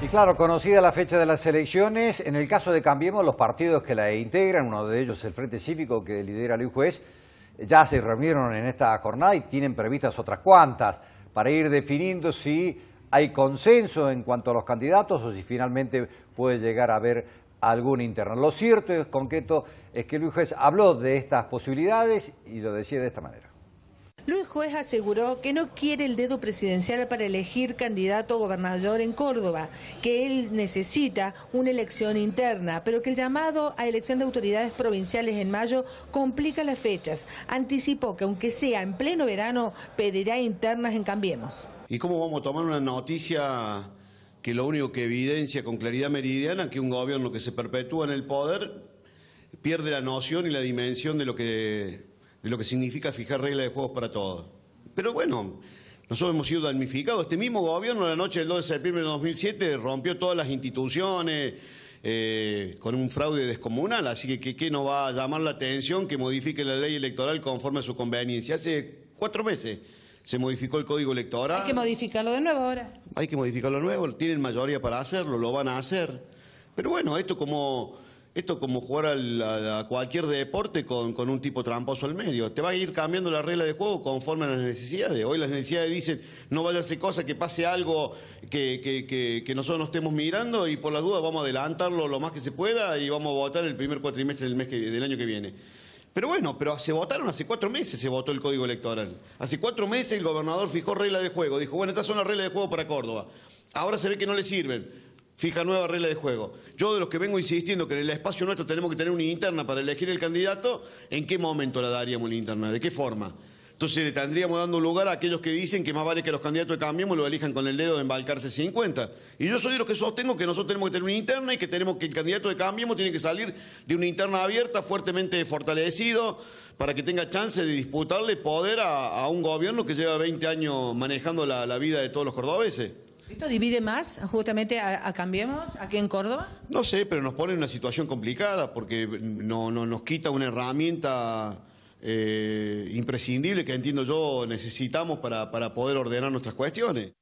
Y claro, conocida la fecha de las elecciones, en el caso de Cambiemos, los partidos que la integran, uno de ellos el Frente Cívico que lidera Luis Juez, ya se reunieron en esta jornada y tienen previstas otras cuantas para ir definiendo si hay consenso en cuanto a los candidatos o si finalmente puede llegar a haber algún interno. Lo cierto y concreto es que Luis Juez habló de estas posibilidades y lo decía de esta manera. Luis Juez aseguró que no quiere el dedo presidencial para elegir candidato gobernador en Córdoba, que él necesita una elección interna, pero que el llamado a elección de autoridades provinciales en mayo complica las fechas. Anticipó que aunque sea en pleno verano, pedirá internas en Cambiemos. ¿Y cómo vamos a tomar una noticia que lo único que evidencia con claridad meridiana que un gobierno que se perpetúa en el poder pierde la noción y la dimensión de lo que de lo que significa fijar reglas de juegos para todos. Pero bueno, nosotros hemos sido damnificados. Este mismo gobierno, la noche del 12 de septiembre de 2007, rompió todas las instituciones eh, con un fraude descomunal. Así que, ¿qué, ¿qué nos va a llamar la atención que modifique la ley electoral conforme a su conveniencia? Hace cuatro meses se modificó el código electoral. Hay que modificarlo de nuevo ahora. Hay que modificarlo de nuevo. Tienen mayoría para hacerlo, lo van a hacer. Pero bueno, esto como esto como jugar a, cualquier deporte con, un tipo tramposo al medio. Te va a ir cambiando la regla de juego conforme a las necesidades. Hoy las necesidades dicen, no vaya a ser cosa, que pase algo que, nosotros no estemos mirando y por la duda vamos a adelantarlo lo más que se pueda y vamos a votar el primer cuatrimestre del, mes del año que viene. Pero bueno, pero se votaron hace cuatro meses, se votó el código electoral. Hace cuatro meses el gobernador fijó regla de juego. Dijo, bueno, estas son las reglas de juego para Córdoba. Ahora se ve que no le sirven fija nueva regla de juego. Yo de los que vengo insistiendo que en el espacio nuestro tenemos que tener una interna para elegir el candidato, ¿en qué momento la daríamos una interna? ¿De qué forma? Entonces le tendríamos dando lugar a aquellos que dicen que más vale que los candidatos de Cambiemos lo elijan con el dedo de embalcarse 50. Y yo soy de los que sostengo que nosotros tenemos que tener una interna y que tenemos que el candidato de Cambiemos tiene que salir de una interna abierta, fuertemente fortalecido, para que tenga chance de disputarle poder a, un gobierno que lleva 20 años manejando la vida de todos los cordobeses. ¿Esto divide más justamente a, Cambiemos aquí en Córdoba? No sé, pero nos pone en una situación complicada porque no, nos quita una herramienta eh, imprescindible que entiendo yo necesitamos para poder ordenar nuestras cuestiones.